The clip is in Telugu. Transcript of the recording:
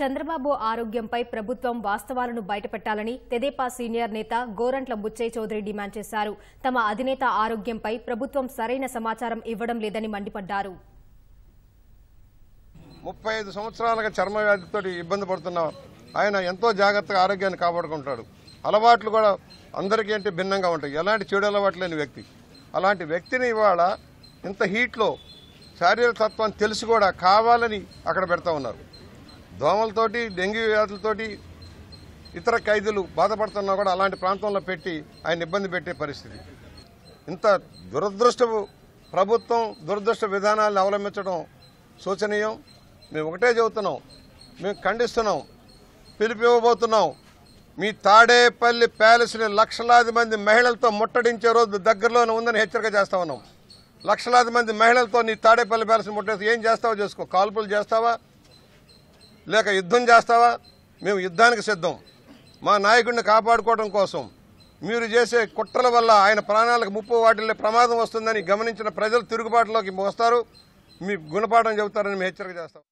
చంద్రబాబు ఆరోగ్యంపై ప్రభుత్వం వాస్తవాలను బయటపెట్టాలని తెదేపా సీనియర్ నేత గోరంట్ల బుచ్చయ్య చౌదరి డిమాండ్ చేశారు తమ అధినేత ఆరోగ్యంపై ప్రభుత్వం సరైన సమాచారం ఇవ్వడం లేదని మండిపడ్డారు ముప్పై ఐదు సంవత్సరాలుగా చర్మ వ్యాధితో ఇబ్బంది పడుతున్న ఆయన ఎంతో జాగ్రత్తగా ఆరోగ్యాన్ని కాపాడుకుంటాడు అలవాట్లు కూడా అందరికీ అంటే భిన్నంగా ఉంటాయి ఎలాంటి చెడు అలవాట్లు లేని వ్యక్తి అలాంటి వ్యక్తిని ఇవాళ ఇంత హీట్లో శారీరక తత్వాన్ని తెలిసి కూడా కావాలని అక్కడ పెడతా ఉన్నారు దోమలతోటి డెంగ్యూ వ్యాధులతోటి ఇతర ఖైదీలు బాధపడుతున్నా కూడా అలాంటి ప్రాంతంలో పెట్టి ఆయన ఇబ్బంది పెట్టే పరిస్థితి ఇంత దురదృష్ట ప్రభుత్వం దురదృష్ట విధానాలను అవలంబించడం శోచనీయం మేము ఒకటే చెబుతున్నాం మేము ఖండిస్తున్నాం పిలిపివ్వబోతున్నాం మీ తాడేపల్లి ప్యాలెస్ని లక్షలాది మంది మహిళలతో ముట్టడించే రోజు దగ్గరలోనే ఉందని హెచ్చరిక చేస్తా ఉన్నాం లక్షలాది మంది మహిళలతో నీ తాడేపల్లి ప్యాలెస్ని ముట్టేసి ఏం చేస్తావో చేసుకో కాల్పులు చేస్తావా లేక యుద్ధం చేస్తావా మేము యుద్ధానికి సిద్ధం మా నాయకుడిని కాపాడుకోవడం కోసం మీరు చేసే కుట్రల వల్ల ఆయన ప్రాణాలకు ముప్పు వాటిల్లే ప్రమాదం వస్తుందని గమనించిన ప్రజలు తిరుగుబాటులోకి వస్తారు మీ గుణపాఠం చెబుతారని మేము హెచ్చరిక చేస్తాం